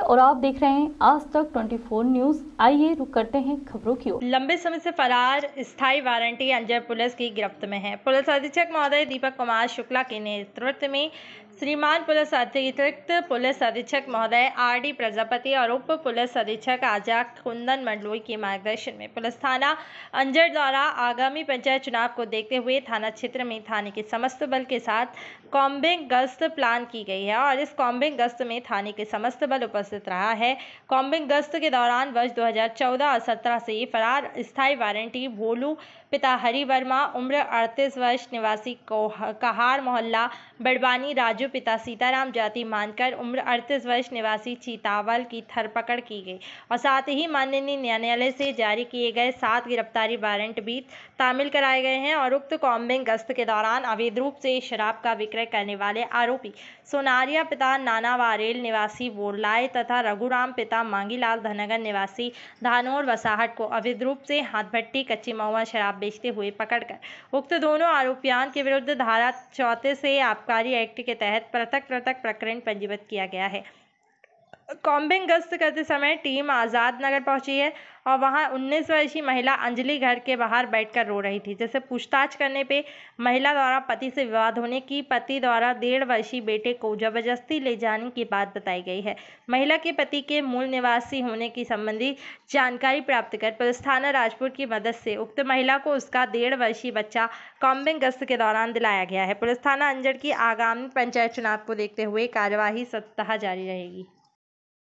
नमस्ते और आप देख रहे हैं आज तक 24 न्यूज आइए रुक करते हैं खबरों की ओर लंबे समय से फरार स्थायी वारंटी अंजय पुलिस की गिरफ्त में है पुलिस अधीक्षक महोदय दीपक कुमार शुक्ला के नेतृत्व में श्रीमान पुलिस अतिरिक्त पुलिस अधीक्षक महोदय आर डी प्रजापति और उप पुलिस अधीक्षक आजाद कुंदन मंडलोई के मार्गदर्शन में पुलिस थाना अंजर द्वारा आगामी पंचायत चुनाव को देखते हुए थाना क्षेत्र में थाने के समस्त बल के साथ कॉम्बिंग गश्त प्लान की गई है और इस कॉम्बिंग गश्त में थाने के समस्त बल उपस्थित उपस्थित रहा है कॉम्बिंग गश्त के दौरान वर्ष 2014 और 17 से फरार स्थायी वारंटी भोलू पिता हरि वर्मा उम्र 38 वर्ष निवासी कहार मोहल्ला बड़वानी राजू पिता सीताराम जाति मानकर उम्र 38 वर्ष निवासी चीतावल की थरपकड़ की गई और साथ ही माननीय न्यायालय से जारी किए गए सात गिरफ्तारी वारंट भी तामिल कराए गए हैं और उक्त कॉम्बिंग गश्त के दौरान अवैध रूप से शराब का विक्रय करने वाले आरोपी सोनारिया पिता नाना वारेल निवासी बोरलाय तथा रघुराम पिता मांगीलाल धनगर निवासी धानोर वसाहट को अवैध रूप से हाथभट्टी कच्ची महुआ शराब बेचते हुए पकड़कर उक्त दोनों आरोपियां के विरुद्ध धारा चौथे से आबकारी एक्ट के तहत पृथक पृथक प्रकरण पंजीबद्ध किया गया है कॉम्बिंग गश्त करते समय टीम आज़ाद नगर पहुंची है और वहां 19 वर्षीय महिला अंजलि घर के बाहर बैठकर रो रही थी जैसे पूछताछ करने पे महिला द्वारा पति से विवाद होने की पति द्वारा डेढ़ वर्षीय बेटे को जबरदस्ती ले जाने की बात बताई गई है महिला के पति के मूल निवासी होने की संबंधी जानकारी प्राप्त कर पुलिस थाना राजपुर की मदद से उक्त महिला को उसका डेढ़ वर्षीय बच्चा कॉम्बिंग गश्त के दौरान दिलाया गया है पुलिस थाना अंजड़ की आगामी पंचायत चुनाव को देखते हुए कार्यवाही सप्ताह जारी रहेगी